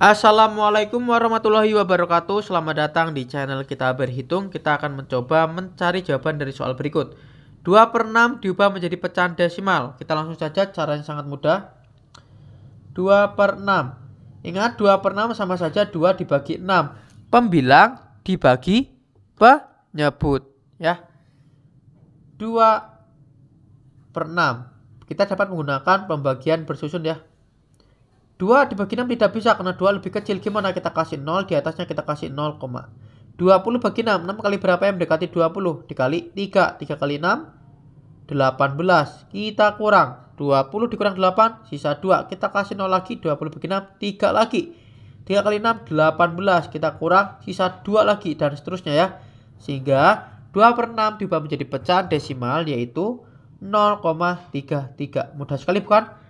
Assalamualaikum warahmatullahi wabarakatuh Selamat datang di channel kita berhitung Kita akan mencoba mencari jawaban dari soal berikut 2 per 6 diubah menjadi pecahan desimal Kita langsung saja caranya sangat mudah 2 per 6 Ingat 2 per 6 sama saja 2 dibagi 6 Pembilang dibagi penyebut ya 2 per 6 Kita dapat menggunakan pembagian bersusun ya 2 dibagi 6 tidak bisa karena 2 lebih kecil. Gimana kita kasih 0, di atasnya kita kasih 0, 20 bagi 6, 6 kali berapa yang mendekati 20? Dikali 3, 3 kali 6, 18. Kita kurang, 20 dikurang 8, sisa 2. Kita kasih 0 lagi, 20 bagi 6, 3 lagi. 3 kali 6, 18. Kita kurang, sisa 2 lagi, dan seterusnya ya. Sehingga 2 per 6 diubah menjadi pecahan desimal, yaitu 0,33. Mudah sekali bukan?